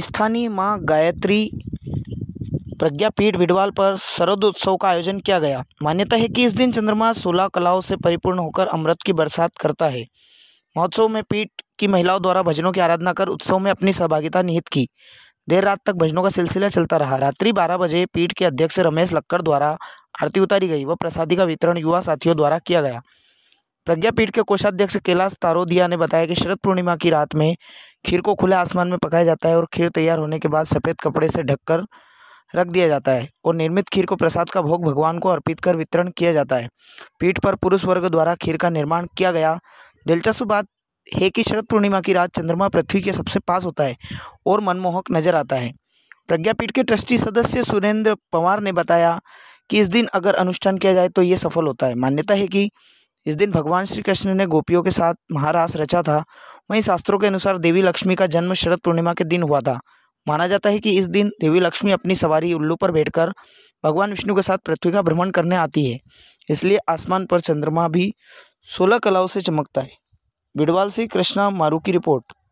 स्थानीय माँ गायत्री प्रज्ञापीठ भिडवाल पर शरद उत्सव का आयोजन किया गया मान्यता है कि इस दिन चंद्रमा सोलह कलाओं से परिपूर्ण होकर अमृत की बरसात करता है महोत्सव में पीठ की महिलाओं द्वारा भजनों की आराधना कर उत्सव में अपनी सहभागिता निहित की देर रात तक भजनों का सिलसिला चलता रहा रात्रि बारह बजे पीठ के अध्यक्ष रमेश लक्कर द्वारा आरती उतारी गई व प्रसादी का वितरण युवा साथियों द्वारा किया गया प्रज्ञापीठ के कोषाध्यक्ष कैलाश तारोदिया ने बताया कि शरद पूर्णिमा की रात में खीर को खुले आसमान में पकाया जाता है और खीर तैयार होने के बाद सफ़ेद कपड़े से ढककर रख दिया जाता है और निर्मित खीर को प्रसाद का भोग भगवान को अर्पित कर वितरण किया जाता है पीठ पर पुरुष वर्ग द्वारा खीर का निर्माण किया गया दिलचस्प बात है कि शरद पूर्णिमा की रात चंद्रमा पृथ्वी के सबसे पास होता है और मनमोहक नजर आता है प्रज्ञापीठ के ट्रस्टी सदस्य सुरेंद्र पवार ने बताया कि इस दिन अगर अनुष्ठान किया जाए तो ये सफल होता है मान्यता है कि इस दिन भगवान श्री कृष्ण ने गोपियों के साथ महारास रचा था वहीं शास्त्रों के अनुसार देवी लक्ष्मी का जन्म शरद पूर्णिमा के दिन हुआ था माना जाता है कि इस दिन देवी लक्ष्मी अपनी सवारी उल्लू पर बैठकर भगवान विष्णु के साथ पृथ्वी का भ्रमण करने आती है इसलिए आसमान पर चंद्रमा भी सोलह कलाओं से चमकता है बिडवाल से कृष्णा मारू की रिपोर्ट